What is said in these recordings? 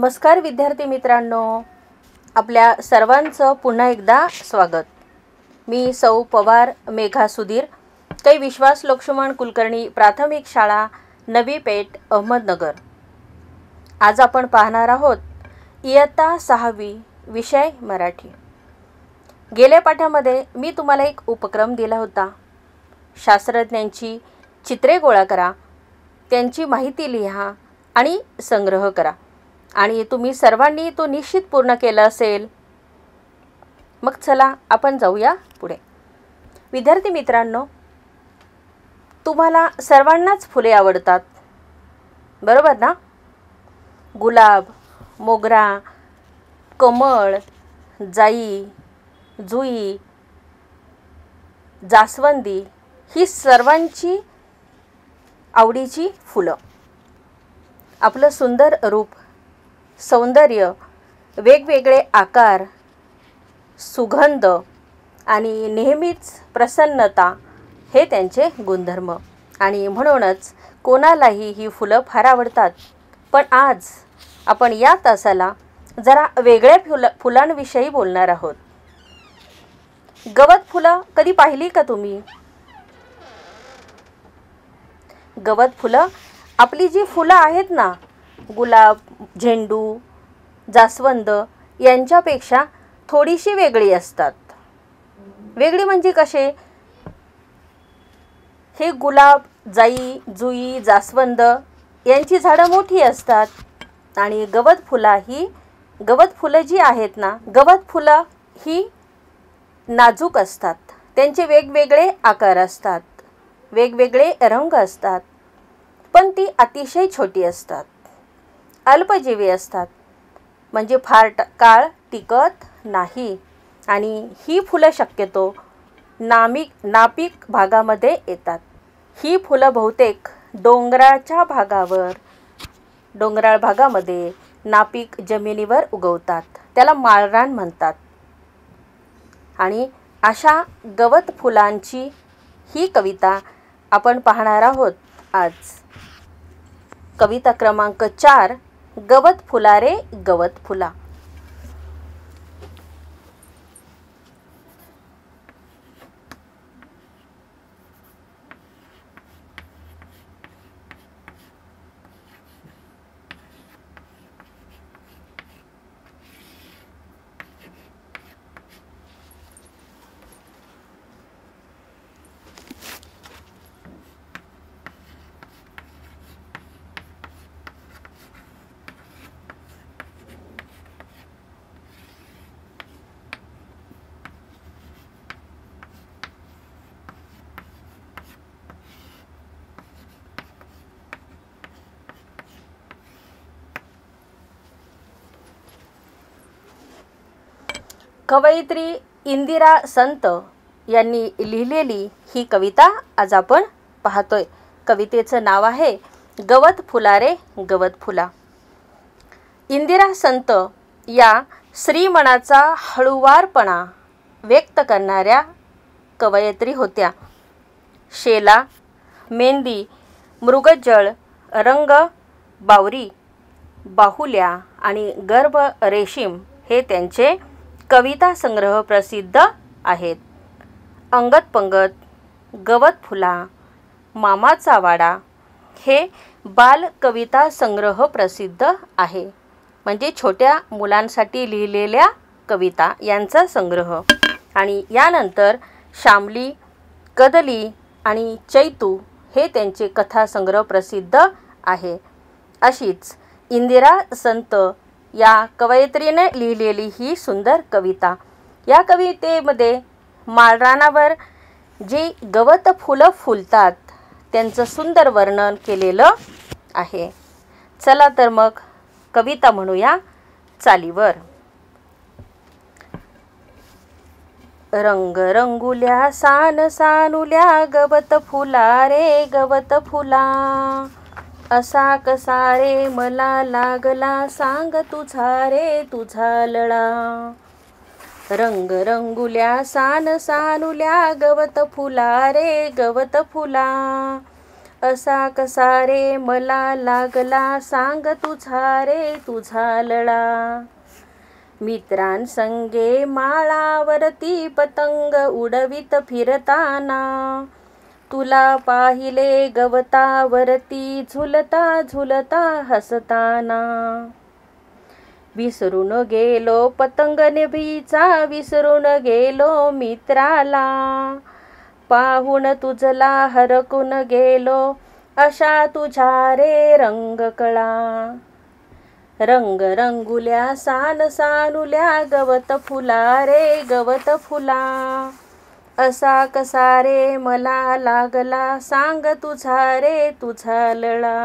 नमस्कार विद्यार्थी मित्रांनो आपल्या सर्वांचं पुन्हा एकदा स्वागत मी सौ पवार मेघा सुधीर कै विश्वास लक्ष्मण कुलकर्णी प्राथमिक शाळा नवी पेठ अहमदनगर आज आपण पाहणार आहोत इयत्ता सहावी विषय मराठी गेल्या पाठामध्ये मी तुम्हाला एक उपक्रम दिला होता शास्त्रज्ञांची चित्रे गोळा करा त्यांची माहिती लिहा आणि संग्रह करा आणि तुम्ही सर्वांनी तो निश्चित पूर्ण केला असेल मग चला आपण जाऊया पुढे विद्यार्थी मित्रांनो तुम्हाला सर्वांनाच फुले आवडतात बरोबर ना गुलाब मोगरा कमळ जाई जुई जास्वंदी ही सर्वांची आवडीची फुलं आपलं सुंदर रूप सौंदर्य वेगवेगळे आकार सुगंध आणि नेहमीच प्रसन्नता हे त्यांचे गुणधर्म आणि म्हणूनच कोणालाही ही फुलं फार आवडतात पण आज आपण या तासाला जरा वेगळ्या फुलं फुलांविषयी बोलणार आहोत गवत फुलं कधी पाहिली का तुम्ही गवत फुलं आपली जी फुलं आहेत ना गुलाब झेंडू जास्वंद यांच्यापेक्षा थोडीशी वेगळी असतात वेगळी म्हणजे कसे हे गुलाब जाई जुई जास्वंद यांची झाडं मोठी असतात आणि गवत फुलं ही गवत फुलं जी आहेत ना गवत फुलं ही नाजूक असतात त्यांचे वेगवेगळे आकार असतात वेगवेगळे रंग असतात पण ती अतिशय छोटी असतात अल्पजीवी असतात म्हणजे फार ट काळ टिकत नाही आणि ही फुलं शक्यतो नामिक नापीक भागामध्ये येतात ही फुलं बहुतेक डोंगराळच्या भागावर डोंगराळ भागामध्ये नापीक जमिनीवर उगवतात त्याला माळरान म्हणतात आणि अशा गवत फुलांची ही कविता आपण पाहणार आहोत आज कविता क्रमांक चार गवत फुला रे गवत फुला कवयित्री इंदिरा संत यांनी लिहिलेली ही कविता आज आपण पाहतोय कवितेचं नाव आहे गवत फुलारे गवत फुला इंदिरा संत या श्रीमनाचा हळुवारपणा व्यक्त करणाऱ्या कवयित्री होत्या शेला मेंदी मृगजळ रंग बावरी बाहुल्या आणि गर्भ रेशीम हे त्यांचे कविता संग्रह प्रसिद्ध आहेत अंगत पंगत गवत फुला मामाचा वाडा हे बाल कविता संग्रह प्रसिद्ध आहे म्हणजे छोट्या मुलांसाठी लिहिलेल्या कविता यांचा संग्रह आणि यानंतर शामली कदली आणि चैतू हे त्यांचे कथासंग्रह प्रसिद्ध आहे अशीच इंदिरा संत या कवयित्रीने लिहिलेली ही सुंदर कविता या कवितेमध्ये माळरानावर जी गवत फुलं फुलतात त्यांचं सुंदर वर्णन केलेलं आहे चला तर मग कविता म्हणूया चालीवर रंग रंगुल्या सान सानुल्या गवत फुला रे गवत फुला असा कसा मला लागला सांग तुझा रे तुझा लळा रंग रंगुल्या सान सानुल्या गवत फुला रे गवत फुला असा कसा मला लागला सांग तुझा रे तुझा लळा मित्रांसंगे माळावरती पतंग उडवित फिरताना तुला पाहिले गवतावरती झुलता झुलता हसताना विसरून गेलो पतंग नेभीचा विसरून गेलो मित्राला पाहून तुझला हरकून गेलो अशा तुझ्या रे रंग कळा रंग रंगुल्या सान सानुल्या गवत फुला रे गवत फुला असा कसा रे मला लागला सांग तुझा रे तुझा लळा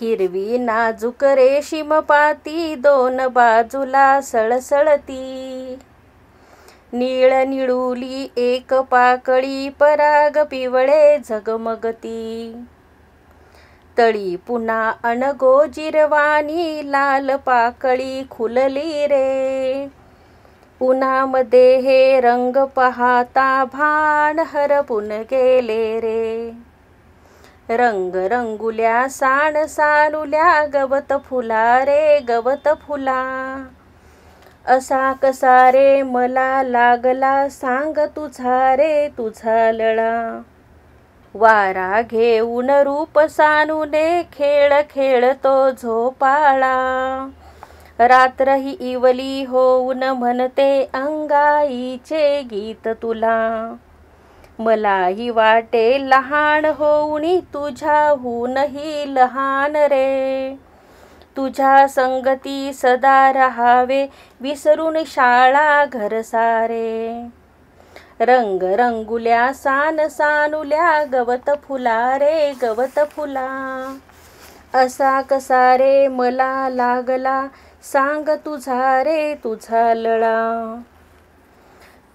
हिरवी नाजूक रेशीम पाती दोन बाजूला सळसळती नीळ निळुली एक पाकळी पराग पिवळे झगमगती तळी पुन्हा अणगो जिरवानी लाल पाकळी खुलली रे पुनामध्ये हे रंग पाहता भान हरपून गेले रे रंग रंगुल्या साण सानुल्या गवत फुला रे गवत फुला असा कसा रे मला लागला सांग तुझा रे तुझा लळा वारा घेऊन रूप सानूने खेळ खेळतो झोपाळा रात्र ही इवली होऊन म्हणते अंगाईचे गीत तुला मलाही वाटे लहान होऊन तुझ्याहूनही लहान रे तुझ्या संगती सदा रहावे विसरून शाळा घर सारे रंग रंगुल्या सान सानुल्या गवत फुला रे गवत फुला असा कसारे मला लागला सांग तुझा रे तुझा लळा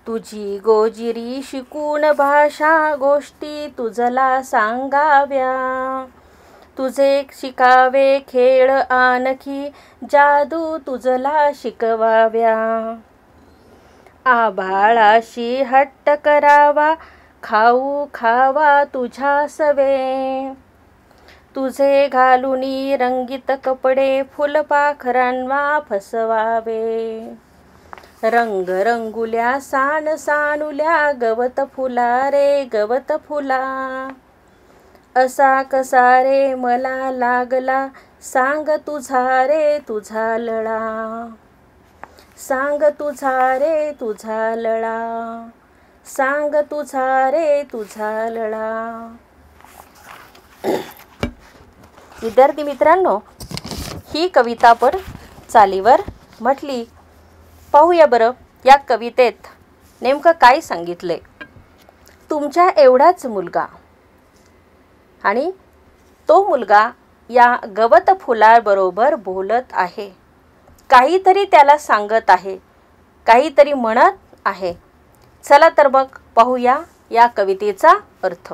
तुझी गोजिरी शिकून भाषा गोष्टी तुझला सांगाव्या तुझे शिकावे खेळ आणखी जादू तुझला शिकवाव्या आभाळाशी हट्ट करावा खाऊ खावा तुझा सवे तुझे घालून रंगीत कपडे फुलपाखरांना फसवावे रंग रंगुल्या सान सानुल्या गवत फुला रे गवत फुला असा कसा रे मला लागला सांग तुझा रे तुझा लळा सांग तुझा रे तुझा लळा सांग तुझा रे तुझा लळा विद्यार्थी मित्रांनो ही कविता पण चालीवर म्हटली पाहूया बरं या कवितेत नेमकं काय सांगितलंय तुमच्या एवढाच मुलगा आणि तो मुलगा या गवत फुलाबरोबर बोलत आहे काहीतरी त्याला सांगत आहे काहीतरी म्हणत आहे चला तर मग पाहूया या कवितेचा अर्थ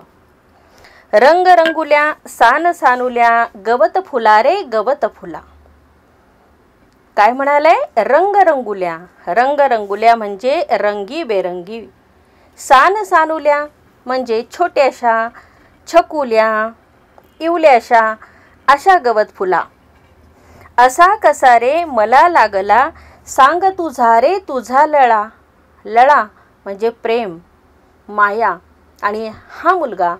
रंगरंगुल्या सान सानुल्या गवत फुला रे गवत फुला काय म्हणालंय रंगरंगुल्या रंगरंगुल्या म्हणजे रंगी बेरंगी सान सानुल्या म्हणजे छोट्याशा छकुल्या इवल्याशा अशा गवत फुला असा कसा रे मला लागला सांग तुझा रे तुझा लळा लळा म्हणजे प्रेम माया आणि हा मुलगा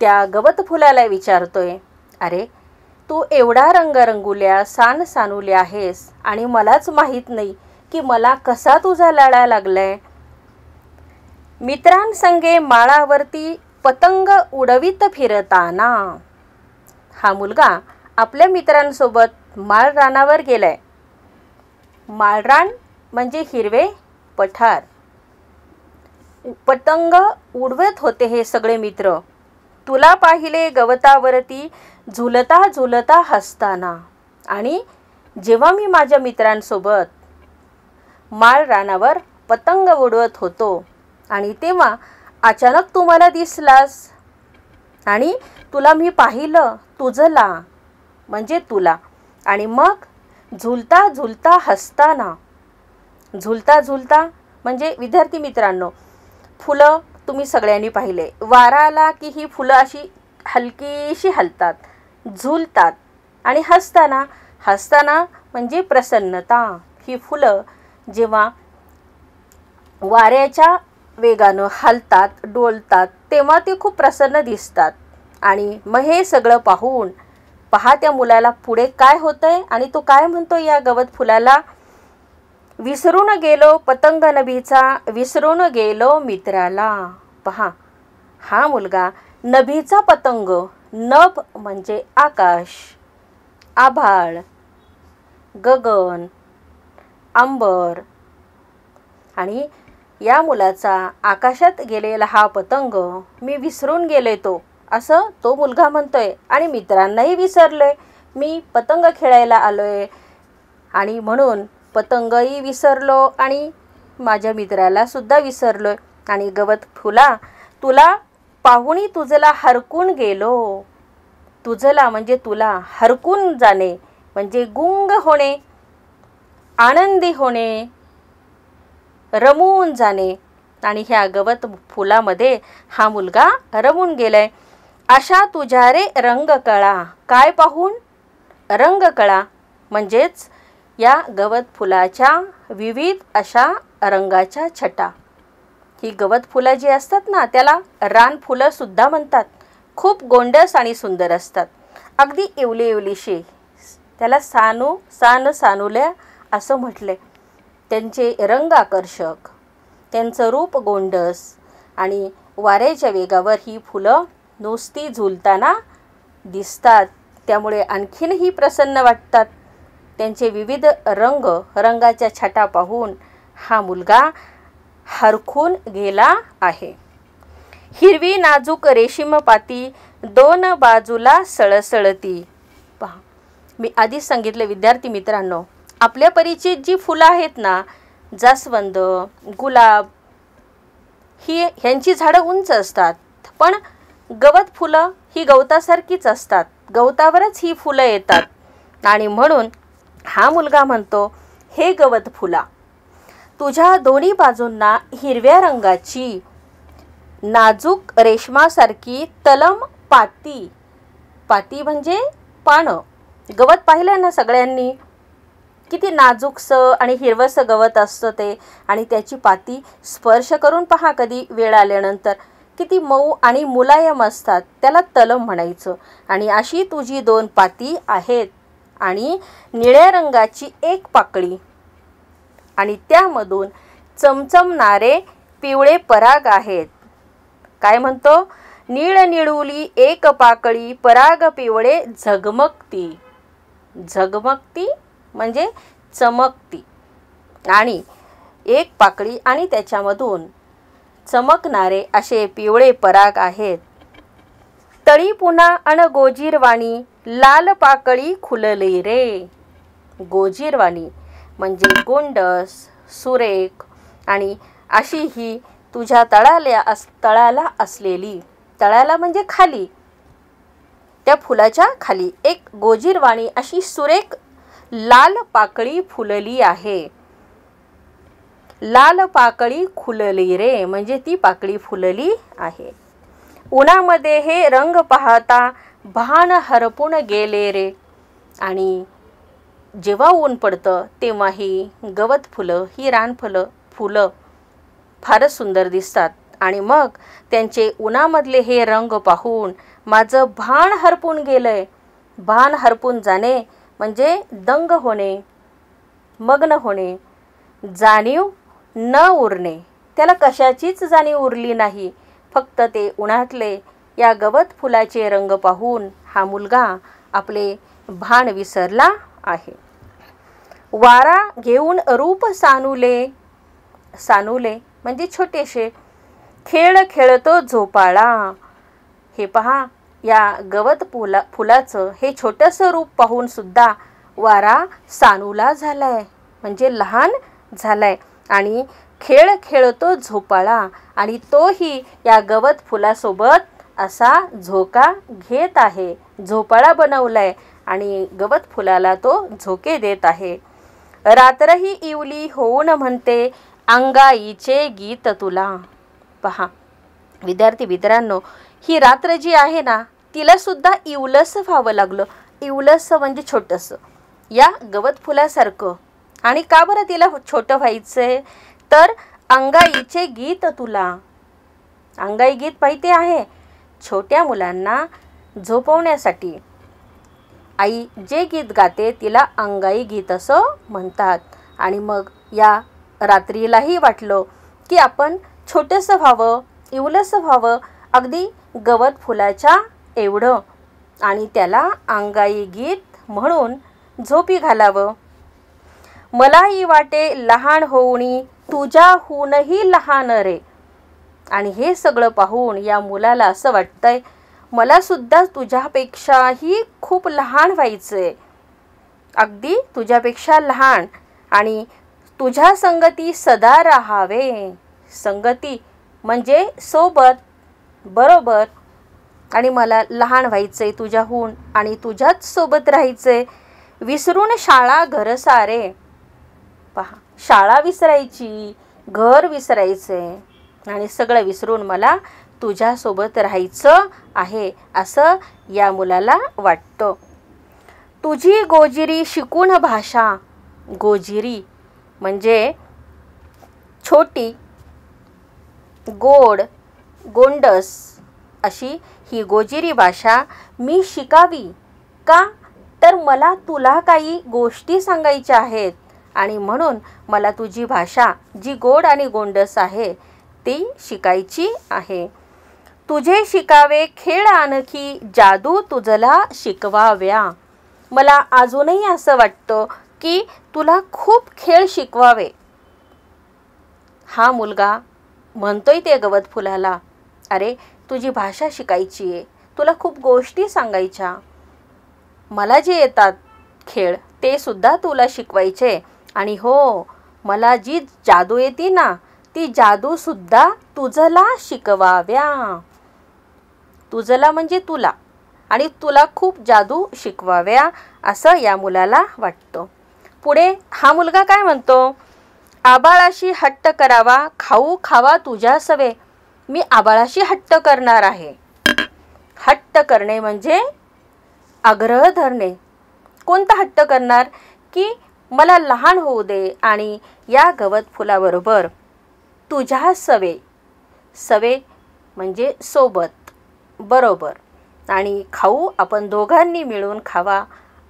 त्या गवत फुलाला विचारतोय अरे तू एवढा रंगरंगुल्या रंगुल्या सान सानुल्या आहेस आणि मलाच माहीत नाही की मला कसा तुझा लाडा लागलाय मित्रांसंगे माळावरती पतंग उडवीत फिरताना हा मुलगा आपल्या मित्रांसोबत माळरानावर गेलाय माळरान म्हणजे हिरवे पठार पतंग उडवत होते हे सगळे मित्र तुला पाहिले गवतावरती झुलता झुलता हसताना आणि जेव्हा मी माझ्या मित्रांसोबत माळ रानावर पतंग उडवत होतो आणि तेव्हा अचानक तू मला दिसलास आणि तुला मी पाहिलं तुझला म्हणजे तुला आणि मग झुलता झुलता हसताना झुलता झुलता म्हणजे विद्यार्थी मित्रांनो फुलं तुम्ही सगळ्यांनी पाहिले वारा आला की ही फुलं अशी हलकीशी हलतात झुलतात आणि हसताना हसताना म्हणजे प्रसन्नता ही फुलं जेव्हा वाऱ्याच्या वेगानं हलतात डोलतात तेव्हा ते खूप प्रसन्न दिसतात आणि मग हे सगळं पाहून पहा त्या मुलाला पुढे काय होतंय आणि तो काय म्हणतो या गवत फुलाला विसरून गेलो पतंग नभीचा विसरून गेलो मित्राला पहा हा मुलगा नभीचा पतंग नभ म्हणजे आकाश आभाळ गगन आंबर आणि या मुलाचा आकाशात गेलेला हा पतंग मी विसरून गेले तो असं तो मुलगा म्हणतोय आणि मित्रांनाही विसरलोय मी पतंग खेळायला आलोय आणि म्हणून पतंगही विसरलो आणि माझ्या मित्रालासुद्धा विसरलो आणि गवत फुला तुला पाहुणी तुझला हरकून गेलो तुझला म्हणजे तुला हरकून जाणे म्हणजे गुंग होणे आनंदी होणे रमून जाणे आणि ह्या गवत फुलामध्ये हा मुलगा रमून गेलाय अशा तुझ्या रे रंगकळा काय पाहून रंगकळा म्हणजेच या गवत फुलाच्या विविध अशा रंगाच्या छटा ही गवत फुलं जी असतात ना त्याला रान सुद्धा म्हणतात खूप गोंडस आणि सुंदर असतात अगदी इवली इवलीशी त्याला सानू सान सानुल्या असं म्हटले त्यांचे रंग आकर्षक त्यांचं रूप गोंडस आणि वाऱ्याच्या वेगावर ही फुलं नुसती झुलताना दिसतात त्यामुळे आणखीनही प्रसन्न वाटतात त्यांचे विविध रंग रंगाच्या छटा पाहून हा मुलगा हरखून गेला आहे हिरवी नाजूक रेशीम पाती दोन बाजूला सळसळती पहा मी आधीच सांगितले विद्यार्थी मित्रांनो आपल्या परिचित जी फुलं आहेत ना जास्वंद गुलाब ही ह्यांची झाडं उंच असतात पण गवत फुलं ही गवतासारखीच असतात गवतावरच ही फुलं येतात आणि म्हणून हा मुलगा म्हणतो हे गवत फुला तुझ्या दोन्ही बाजूंना हिरव्या रंगाची नाजूक रेशमासारखी तलम पाती पाती म्हणजे पानं गवत पाहिलं ना सगळ्यांनी किती नाजूकसं आणि हिरवंसं गवत असतं ते आणि त्याची पाती स्पर्श करून पहा कधी वेळ आल्यानंतर किती मऊ आणि मुलायम असतात त्याला तलम म्हणायचं आणि अशी तुझी दोन पाती आहेत आणि निळ्या रंगाची एक पाकळी आणि त्यामधून चमचमणारे पिवळे पराग आहेत काय म्हणतो निळ निळुली एक पाकळी पराग पिवळे झगमगती झगमगती म्हणजे चमकती आणि एक पाकळी आणि त्याच्यामधून चमकणारे असे पिवळे पराग आहेत तळी पुन्हा गोजीरवाणी लाल पाकळी खुलली रे गोजीरवाणी म्हणजे गोंडस सुरेख आणि अशी ही तुझ्या तळाल्या अस तळाला असलेली तळाला म्हणजे खाली त्या फुलाच्या खाली एक गोजीरवाणी अशी सुरेख लाल पाकळी फुलली आहे लाल पाकळी खुलली रे म्हणजे ती पाकळी फुलली आहे उन्हामध्ये हे रंग पाहता भान हरपून गेले रे आणि जेव्हा ऊन पडतं तेव्हा ही गवत फुलं ही रानफुलं फुलं फारच सुंदर दिसतात आणि मग त्यांचे उन्हामधले हे रंग पाहून माझं भान हरपून गेलंय भान हरपून जाणे म्हणजे दंग होणे मग्न होणे जाणीव न उरणे त्याला कशाचीच जाणीव उरली नाही फक्त ते उन्हातले या गवत फुलाचे रंग पाहून हा मुलगा आपले भान विसरला आहे वारा घेऊन रूप सानुले सानुले म्हणजे छोटेसे खेळ खेळतो झोपाळा हे पहा या गवत फुला फुलाचं हे छोटंसं रूप पाहून सुद्धा वारा सानूला झालाय म्हणजे लहान झालाय आणि खेळ खेळतो झोपाळा आणि तोही या गवत फुलासोबत असा झोका घेत आहे झोपाळा बनवलाय आणि गवत फुलाला तो झोके देत आहे रात्रही इवली होऊन म्हणते अंगाईचे गीत तुला पहा विद्यार्थी मित्रांनो ही रात्र जी आहे ना तिला सुद्धा इवलस व्हावं लागलं इवलस म्हणजे छोटंसं या गवत फुलासारखं आणि का बरं तिला छोटं व्हायचंय तर अंगाईचे गीत तुला अंगाई गीत पाहिजे आहे छोट्या मुलांना झोपवण्यासाठी आई जे गीत गाते तिला अंगाई गीत असं म्हणतात आणि मग या रात्रीलाही वाटलं की आपण छोटंसं व्हावं इवलंसं व्हावं अगदी गवत फुलाच्या एवढं आणि त्याला अंगाई गीत म्हणून झोपी घालावं मलाही वाटे लहान होऊनी तुझ्याहूनही लहान रे आणि हे सगळं पाहून या मुलाला असं वाटतंय मलासुद्धा तुझ्यापेक्षाही खूप लहान व्हायचं आहे अगदी तुझ्यापेक्षा लहान आणि तुझ्या संगती सदा राहावे संगती म्हणजे सोबत बरोबर आणि मला लहान व्हायचं आहे तुझ्याहून आणि तुझ्याच सोबत राहायचं आहे विसरून शाळा घर सारे पहा शाळा विसरायची घर विसरायचं आहे आणि सगळं विसरून मला तुझ्यासोबत राहायचं आहे असं या मुलाला वाटतं तुझी गोजिरी शिकून भाषा गोजिरी म्हणजे छोटी गोड गोंडस अशी ही गोजिरी भाषा मी शिकावी का तर मला तुला काही गोष्टी सांगायच्या आहेत आणि म्हणून मला तुझी भाषा जी गोड आणि गोंडस आहे ती शिकायची आहे तुझे शिकावे खेळ आणखी जादू तुझला शिकवाव्या मला अजूनही असं वाटतं की तुला खूप खेळ शिकवावे हा मुलगा म्हणतोय ते गवत फुलाला अरे तुझी भाषा शिकायची आहे तुला खूप गोष्टी सांगायच्या मला जे येतात खेळ ते सुद्धा तुला शिकवायचे आणि हो मला जी जादू येते ना ती जादूसुद्धा तुझला शिकवाव्या तुझला म्हणजे तुला आणि तुला खूप जादू शिकवाव्या असं या मुलाला वाटतं पुढे हा मुलगा काय म्हणतो आबाळाशी हट्ट करावा खाऊ खावा तुझ्या सवे मी आबाळाशी हट्ट करणार आहे हट्ट करणे म्हणजे आग्रह धरणे कोणता हट्ट करणार की मला लहान होऊ दे आणि या गवत फुलाबरोबर तुझ्या सवे सवे म्हणजे सोबत बरोबर आणि खाऊ आपण दोघांनी मिळून खावा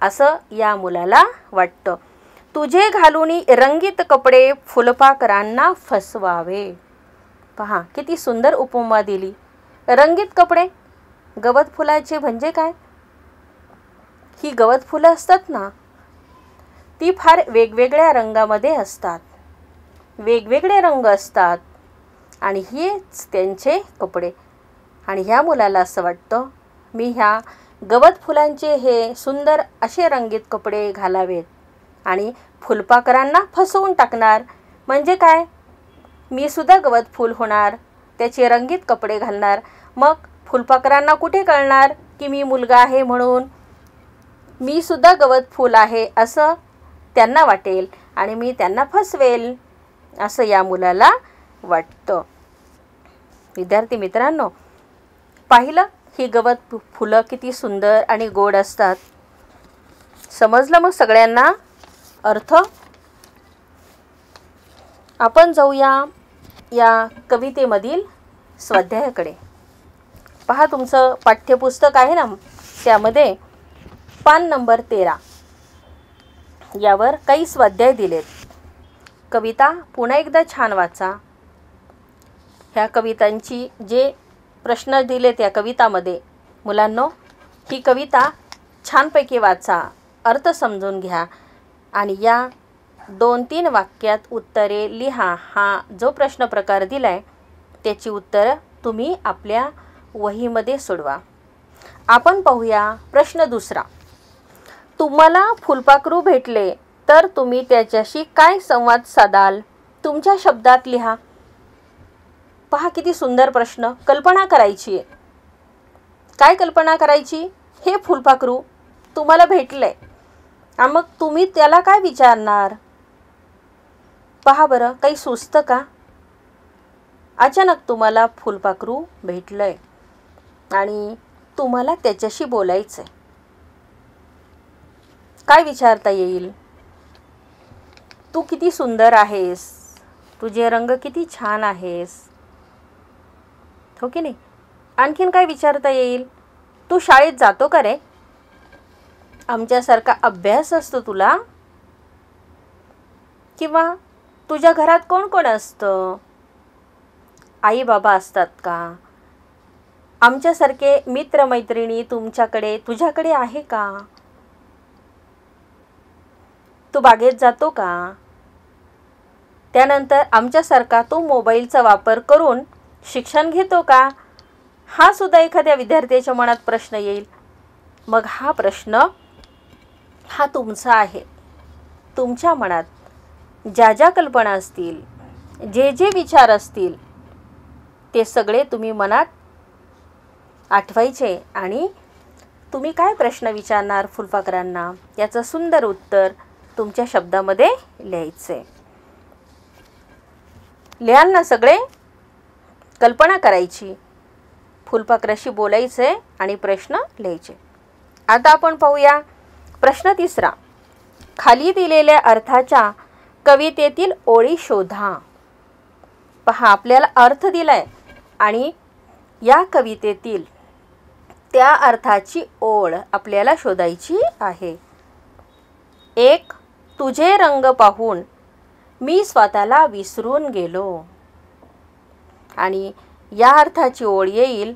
असं या मुलाला वाटतं तुझे घालून रंगीत कपडे फुलपाकरांना फसवावे पहा किती सुंदर उपमा दिली रंगीत कपडे गवत फुलाचे म्हणजे काय ही गवत फुलं असतात ना ती फार वेगवेगळ्या रंगामध्ये असतात वेगवेगळे रंग असतात आणि हेच त्यांचे कपडे आणि ह्या मुलाला असं वाटतं मी ह्या गवत फुलांचे हे सुंदर असे रंगीत कपडे घालावेत आणि फुलपाखरांना फसवून टाकणार म्हणजे काय मी सुद्धा गवत फूल होणार त्याचे रंगीत कपडे घालणार मग फुलपाखरांना कुठे कळणार की मी मुलगा आहे म्हणून मी सुद्धा गवत फूल आहे असं त्यांना वाटेल आणि मी त्यांना फसवेल असं या मुलाला वाटतं विद्यार्थी मित्रांनो पाहिलं ही गवत फुलं किती सुंदर आणि गोड असतात समजलं मग सगळ्यांना अर्थ आपण जाऊया या कवितेमधील स्वाध्यायाकडे पहा तुमचं पाठ्यपुस्तक आहे ना त्यामध्ये पान नंबर तेरा यावर काही स्वाध्याय दिलेत कविता पुन्हा एकदा छान वाचा ह्या कवितांची जे प्रश्न दिले त्या कवितामध्ये मुलांनो ही कविता छानपैकी वाचा अर्थ समजून घ्या आणि या दोन तीन वाक्यात उत्तरे लिहा हा जो प्रश्न प्रकार दिला आहे त्याची उत्तरं तुम्ही आपल्या वहीमध्ये सोडवा आपण पाहूया प्रश्न दुसरा तुम्हाला फुलपाखरू भेटले तर तुम्ही त्याच्याशी काय संवाद साधाल तुमच्या शब्दात लिहा पहा किती सुंदर प्रश्न कल्पना करायची आहे काय कल्पना करायची हे फुलपाखरू तुम्हाला भेटलं आहे मग तुम्ही त्याला काय विचारणार पहा बरं काही सुस्त का अचानक तुम्हाला फुलपाखरू भेटलंय आणि तुम्हाला त्याच्याशी बोलायचं आहे काय विचारता येईल तू किती सुंदर आहेस तुझे रंग किती छान आहेस हो की नाही आणखीन काय विचारता येईल तू शाळेत जातो का रे आमच्यासारखा अभ्यास असतो तुला किंवा तुझ्या घरात कोण कोण असतं आई बाबा असतात का आमच्यासारखे मित्रमैत्रिणी तुमच्याकडे तुझ्याकडे आहे का तू बागेत जातो का त्यानंतर आमच्यासारखा तो मोबाईलचा वापर करून शिक्षण घेतो का हा सुद्धा एखाद्या विद्यार्थ्याच्या मनात प्रश्न येईल मग हा प्रश्न हा तुमचा आहे तुमच्या मनात ज्या ज्या कल्पना असतील जे जे विचार असतील ते सगळे तुम्ही मनात आठवायचे आणि तुम्ही काय प्रश्न विचारणार फुलपाखरांना याचं सुंदर उत्तर तुमच्या शब्दामध्ये लिहायचं आहे लिहाल ना सगळे कल्पना करायची फुलपाखराशी बोलायचे आणि प्रश्न लिहायचे आता आपण पाहूया प्रश्न तिसरा खाली दिलेल्या अर्थाच्या कवितेतील ओळी शोधा पहा आपल्याला अर्थ दिला आहे आणि या कवितेतील त्या अर्थाची ओळ आपल्याला शोधायची आहे एक तुझे रंग पाहून मी स्वतःला विसरून गेलो आणि या अर्थाची ओळ येईल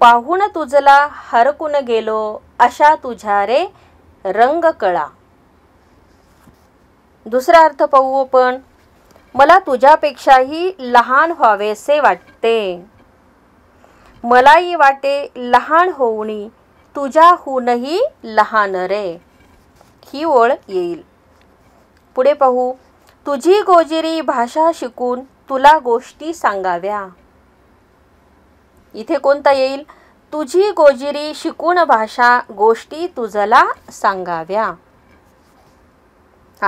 पाहून तुझला हरकून गेलो अशा तुझ्या रे रंग कळा दुसरा अर्थ पाहू आपण मला तुझ्यापेक्षाही लहान व्हावेसे वाटते मलाही वाटे लहान होऊनी तुझ्याहूनही लहान रे ही ओळ येईल पुढे पाहू तुझी गोजिरी भाषा शिकून तुला गोष्टी सांगाव्या इथे कोणता येईल तुझी गोजिरी शिकून भाषा गोष्टी तुझला सांगाव्या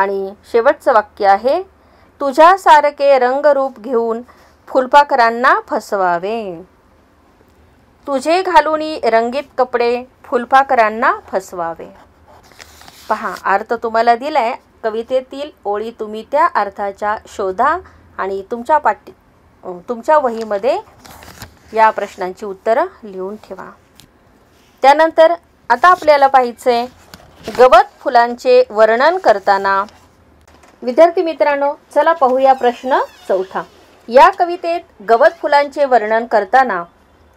आणि शेवटचं वाक्य आहे सारखे रंगरूप घेऊन फुलपाखरांना फसवावे तुझे घालून रंगीत कपडे फुलपाखरांना फसवावे पहा अर्थ तुम्हाला दिलाय कवितेतील ओळी तुम्ही त्या अर्थाच्या शोधा आणि तुमच्या पाठी तुमच्या वहीमध्ये या प्रश्नांची उत्तरं लिहून ठेवा त्यानंतर आता आपल्याला पाहिजे गवत फुलांचे वर्णन करताना विद्यार्थी मित्रांनो चला पाहूया प्रश्न चौथा या कवितेत गवत फुलांचे वर्णन करताना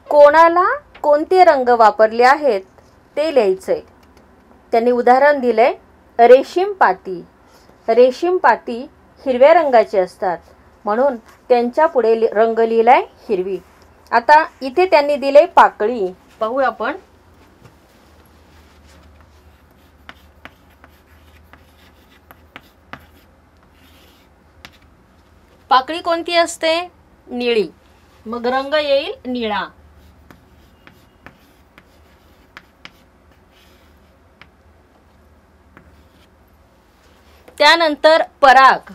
कोणाला कोणते रंग वापरले आहेत ते लिहायचे त्यांनी उदाहरण दिले रेशीम पाती रेशीम पाती हिरव्या रंगाची असतात म्हणून त्यांच्या पुढे रंग लिहिलाय हिरवी आता इथे त्यांनी दिले पाकळी पाहू आपण पाकळी कोणती असते निळी मग रंग येईल निळा त्यानंतर पराग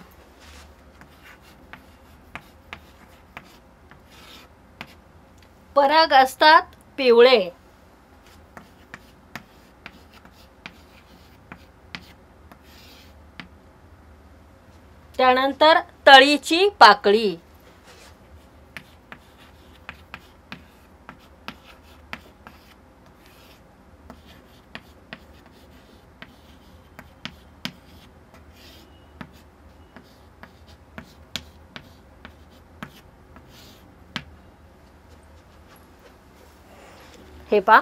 पराग असतात पिवळे त्यानंतर तळीची पाकळी हे पा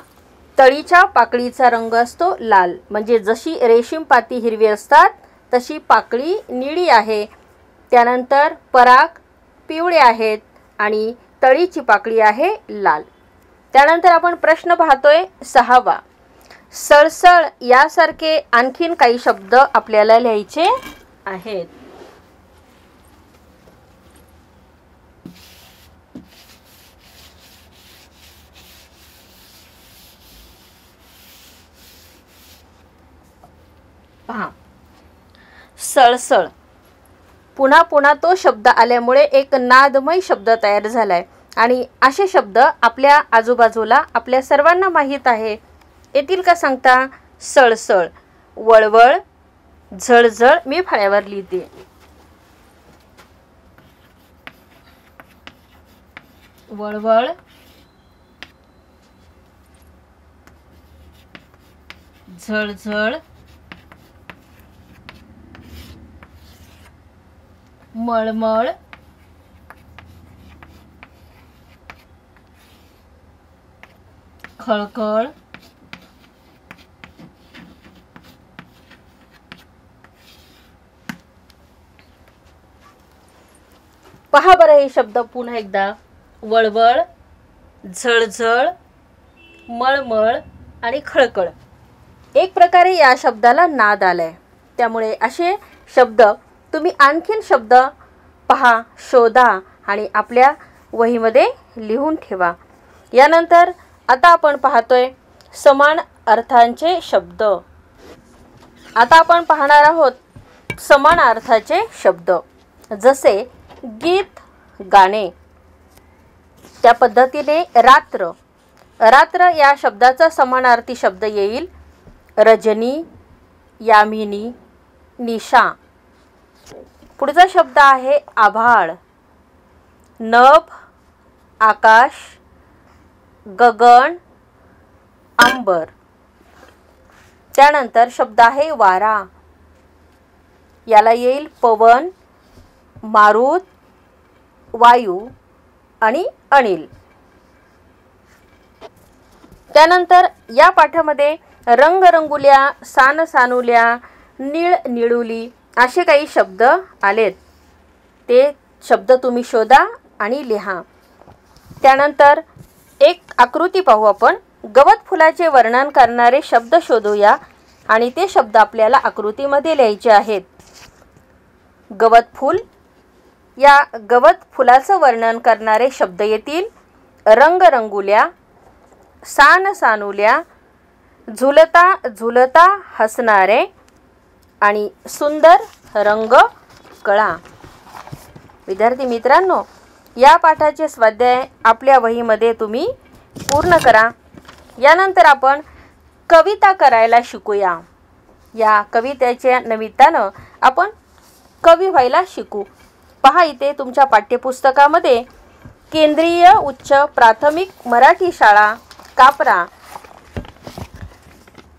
तळीच्या पाकळीचा रंग असतो लाल म्हणजे जशी रेशीम पाती हिरवी असतात तशी पाकळी निळी आहे त्यानंतर पराग पिवळे आहेत आणि तळीची पाकळी आहे लाल त्यानंतर आपण प्रश्न पाहतोय सहावा सळसळ यासारखे आणखीन काही शब्द आपल्याला लिहायचे आहेत पहा सळसळ पुन्हा पुन्हा तो शब्द आल्यामुळे एक नादमय शब्द तयार झाला आहे आणि असे शब्द आपल्या आजूबाजूला आपल्या सर्वांना माहीत आहे येतील का सांगता सळसळ वळवळ झळझळ मी फळ्यावर लिहिते वळवळ झळझळ मळमळ खळखळ पहा बरं हे शब्द पुन्हा एकदा वळवळ झळझळ मळमळ आणि खळखळ एक प्रकारे या शब्दाला नाद आलाय त्यामुळे असे शब्द तुम्ही आणखीन शब्द पहा शोधा आणि आपल्या वहीमध्ये लिहून ठेवा यानंतर आता आपण पाहतोय समान अर्थांचे शब्द आता आपण पाहणार आहोत समान अर्थाचे शब्द जसे गीत गाणे त्या पद्धतीने रात्र रात्र या शब्दाचा समानार्थी शब्द येईल रजनी यामिनी निशा पुढचा शब्द आहे आभाळ नभ आकाश गगन आंबर त्यानंतर शब्द आहे वारा याला येईल पवन मारुत वायू आणि अनिल त्यानंतर या पाठामध्ये रंगरंगुल्या सानसानुल्या निळ निळुली असे काही शब्द आलेत ते शब्द तुम्ही शोधा आणि लिहा त्यानंतर एक आकृती पाहू आपण गवत फुलाचे वर्णन करणारे शब्द शोधूया आणि ते शब्द आपल्याला आकृतीमध्ये लिहायचे आहेत गवत फूल या गवत फुलाचं वर्णन करणारे शब्द येतील रंगरंगुल्या सानसानुल्या झुलता झुलता हसणारे आणि सुंदर रंग कळा विद्यार्थी मित्रांनो या पाठाचे स्वाध्याय आपल्या वहीमध्ये तुम्ही पूर्ण करा यानंतर आपण कविता करायला शिकूया या कवितेच्या निमित्तानं आपण कवी व्हायला शिकू पहा इथे तुमच्या पाठ्यपुस्तकामध्ये केंद्रीय उच्च प्राथमिक मराठी शाळा कापरा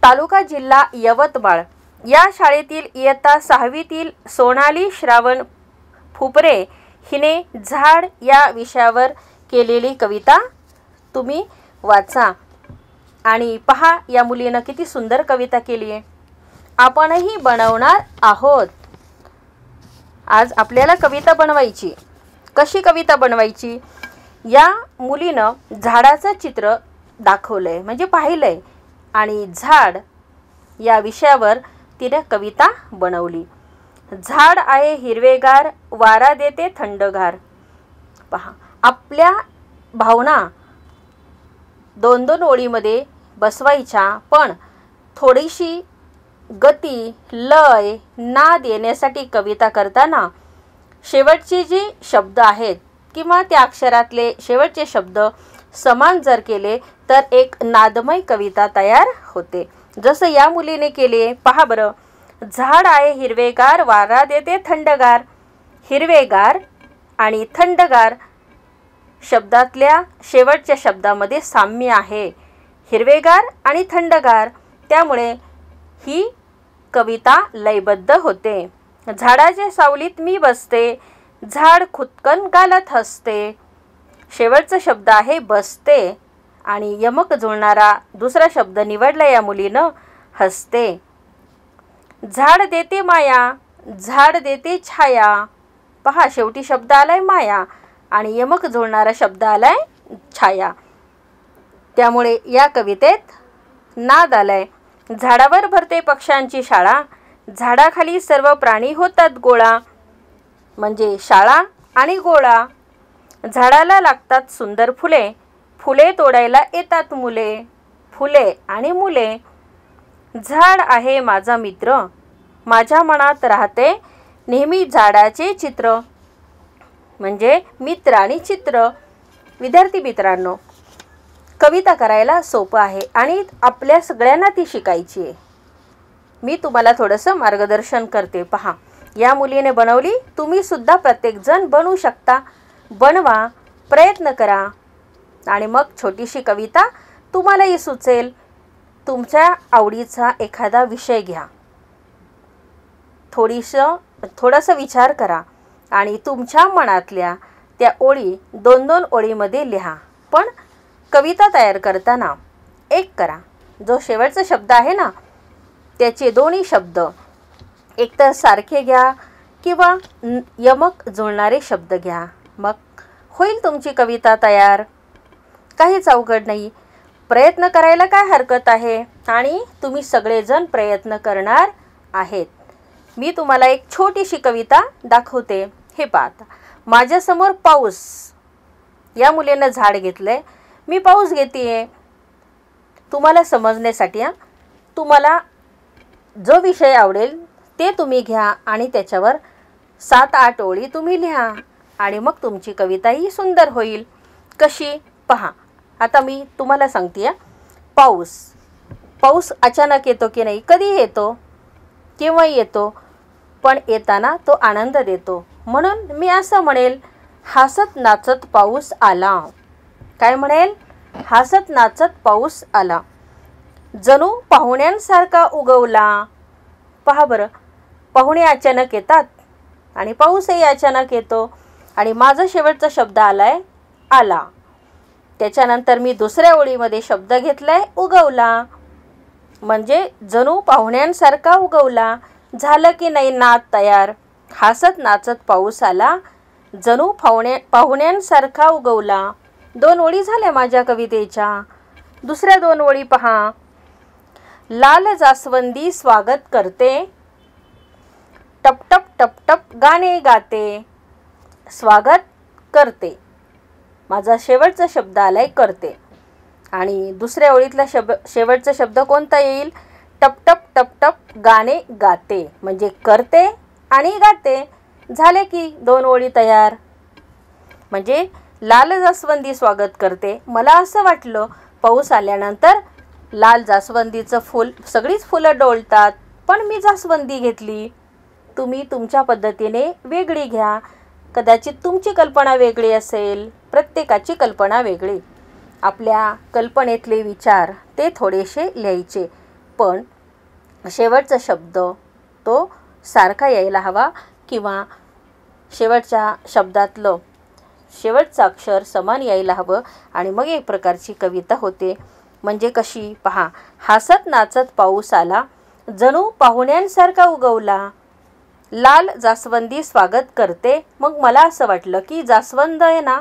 तालुका जिल्हा यवतमाळ या शाळेतील इयत्ता सहावीतील सोनाली श्रावण फुपरे हिने झाड या विषयावर केलेली कविता तुम्ही वाचा आणि पहा या मुलीनं किती सुंदर कविता केली आहे आपणही बनवणार आहोत आज आपल्याला कविता बनवायची कशी कविता बनवायची या मुलीनं झाडाचं चित्र दाखवलं आहे म्हणजे पाहिलं आहे आणि झाड या विषयावर तिने कविता बनवली झाड आहे हिरवेगार वारा देते थंडगार पहा आपल्या भावना दोन दोन ओळीमध्ये बसवायच्या पण थोडीशी गती लय नाद येण्यासाठी कविता करताना शेवटची जी शब्द आहेत किंवा त्या अक्षरातले शेवटचे शब्द समान जर केले तर एक नादमय कविता तयार होते जसं या मुलीने केले पहा बरं झाड आहे हिरवेगार वारा देते थंडगार हिरवेगार आणि थंडगार शब्दातल्या शेवटच्या शब्दामध्ये साम्य आहे हिरवेगार आणि थंडगार त्यामुळे ही कविता लयबद्ध होते झाडाच्या सावलीत मी बसते झाड खुदकन घालत हसते शेवटचा शब्द आहे बसते आणि यमक जुळणारा दुसरा शब्द निवडला या मुलीनं हसते झाड देते माया झाड देते छाया पहा शेवटी शब्द आलाय माया आणि यमक जुळणारा शब्द आलाय छाया त्यामुळे या कवितेत नाद आलाय झाडावर भरते पक्ष्यांची शाळा झाडाखाली सर्व प्राणी होतात गोळा म्हणजे शाळा आणि गोळा झाडाला लागतात सुंदर फुले फुले तोडायला येतात मुले फुले आणि मुले झाड आहे माझा मित्र माझ्या मनात राहते नेहमी झाडाचे चित्र म्हणजे मित्र आणि चित्र विद्यार्थी मित्रांनो कविता करायला सोपं आहे आणि आपल्या सगळ्यांना ती शिकायची आहे मी तुम्हाला थोडंसं मार्गदर्शन करते पहा या मुलीने बनवली तुम्हीसुद्धा प्रत्येकजण बनवू शकता बनवा प्रयत्न करा आणि मग छोटीशी कविता तुम्हालाही सुचेल तुमच्या आवडीचा एखादा विषय घ्या थोडीसं थोडासा विचार करा आणि तुमच्या मनातल्या त्या ओळी दोन दोन ओळीमध्ये लिहा पण कविता तयार करताना एक करा जो शेवटचा शब्द आहे ना त्याचे दोन्ही शब्द एकतर सारखे घ्या किंवा यमक जुळणारे शब्द घ्या मग होईल तुमची कविता तयार काहीच अवघड नाही प्रयत्न करायला काय हरकत आहे आणि तुम्ही सगळेजण प्रयत्न करणार आहेत मी तुम्हाला एक छोटीशी कविता दाखवते हे पाहता माझ्यासमोर पाऊस या मुलीनं झाड घेतलं आहे मी पाऊस घेते तुम्हाला समजण्यासाठी तुम्हाला जो विषय आवडेल ते तुम्ही घ्या आणि त्याच्यावर सात आठ ओळी तुम्ही लिहा आणि मग तुमची कविता ही सुंदर होईल कशी पहा आता मी तुम्हाला सांगते पाऊस पाऊस अचानक येतो की नाही कधी येतो केव्हा येतो पण येताना तो आनंद देतो म्हणून मी असं म्हणेल हसत नाचत पाऊस आला काय म्हणेल हसत नाचत पाऊस आला जणू पाहुण्यांसारखा उगवला पहा बरं पाहुणे अचानक येतात आणि पाऊसही अचानक येतो आणि माझा शेवटचा शब्द आला आहे आला त्याच्यानंतर मी दुसऱ्या ओळीमध्ये शब्द घेतलाय उगवला म्हणजे जणू पाहुण्यांसारखा उगवला झालं की नाही नाद तयार हसत नाचत पाऊस आला जणू पाहुण्या पाहुण्यांसारखा उगवला दोन ओळी झाल्या माझ्या कवितेच्या दुसऱ्या दोन ओळी पहा लाल जास्वंदी स्वागत करते टप टप टप टप गाणे गाते स्वागत करते माझा शेवटचा शब्द आलाय करते आणि दुसऱ्या ओळीतला शब शेवटचा शब्द कोणता येईल टप टप टप टप गाणे गाते म्हणजे करते आणि गाते झाले की दोन ओळी तयार म्हणजे लाल जास्वंदी स्वागत करते मला असं वाटलं पाऊस आल्यानंतर लाल जास्वंदीचं फुल सगळीच फुलं डोलतात पण मी जास्वंदी घेतली तुम्ही तुमच्या पद्धतीने वेगळी घ्या कदाचित तुमची कल्पना वेगळी असेल प्रत्येकाची कल्पना वेगळी आपल्या कल्पनेतले विचार ते थोडेसे लिहायचे पण शेवटचा शब्द तो सारखा यायला हवा किंवा शेवटच्या शब्दातलं शेवटचं अक्षर समान यायला हवं आणि मग एक प्रकारची कविता होते म्हणजे कशी पहा हसत नाचत पाऊस आला जणू पाहुण्यांसारखा उगवला लाल जास्वंदी स्वागत करते मग मला असं वाटलं की जास्वंद आहे ना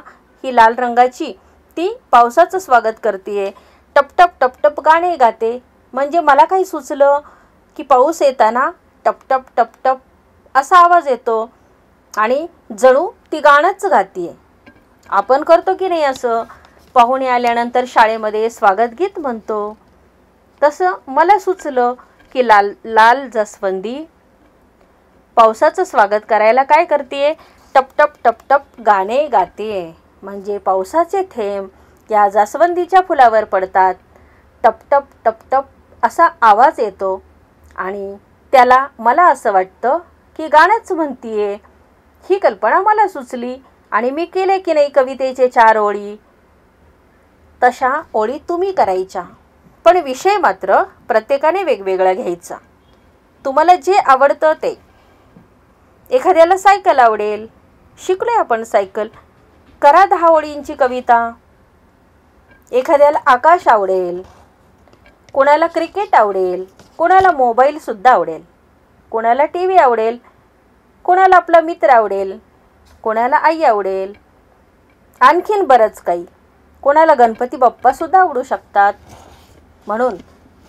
ही लाल रंगाची ती पावसाचं स्वागत करते टप टप गाणे गाते म्हणजे मला काही सुचलं की पाऊस येताना टप टप टप टप असा आवाज येतो आणि जणू ती गाणंच गाते आपण करतो की नाही असं पाहुणे आल्यानंतर शाळेमध्ये स्वागत गीत म्हणतो तसं मला सुचलं की लाल लाल जास्वंदी पावसाचं स्वागत करायला काय करतीये टप टप गाणे गातीये म्हणजे पावसाचे थेंब या जास्वंदीच्या फुलावर पडतात टप टप टप टप असा आवाज येतो आणि त्याला मला असं वाटतं की गाणंच म्हणतीये ही कल्पना मला सुचली आणि मी केले की नाही कवितेचे चार ओळी तशा ओळी तुम्ही करायच्या पण विषय मात्र प्रत्येकाने वेगवेगळा घ्यायचा तुम्हाला जे आवडतं ते एखाद्याला सायकल आवडेल शिकलोय आपण सायकल करा दहा ओळींची कविता एखाद्याला आकाश आवडेल कोणाला क्रिकेट आवडेल कोणाला मोबाईलसुद्धा आवडेल कोणाला टी व्ही आवडेल कोणाला आपला मित्र आवडेल कोणाला आई आवडेल आणखीन बरंच काही कोणाला गणपती बाप्पासुद्धा आवडू शकतात म्हणून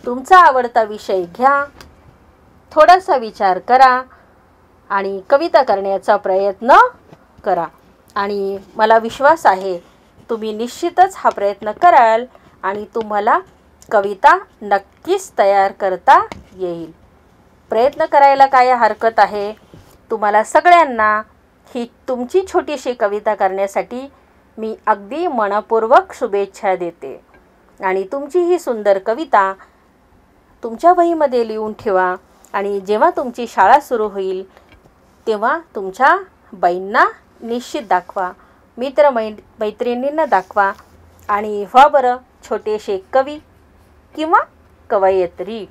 तुमचा आवडता विषय घ्या थोडासा विचार करा आणि कविता करण्याचा प्रयत्न करा आणि मला विश्वास आहे तुम्ही निश्चितच हा प्रयत्न कराल आणि तुम्हाला कविता नक्कीच तयार करता येईल प्रयत्न करायला काय हरकत आहे तुम्हाला सगळ्यांना ही तुमची छोटीशी कविता करण्यासाठी मी अगदी मनपूर्वक शुभेच्छा देते आणि तुमची ही सुंदर कविता तुमच्या वहीमध्ये लिहून ठेवा आणि जेव्हा तुमची शाळा सुरू होईल तेव्हा तुमच्या बाईंना निश्चित दाखवा मित्र मै मैत्रिणींना दाखवा आणि व्हा बरं छोटेसे कवी किंवा कवयत्री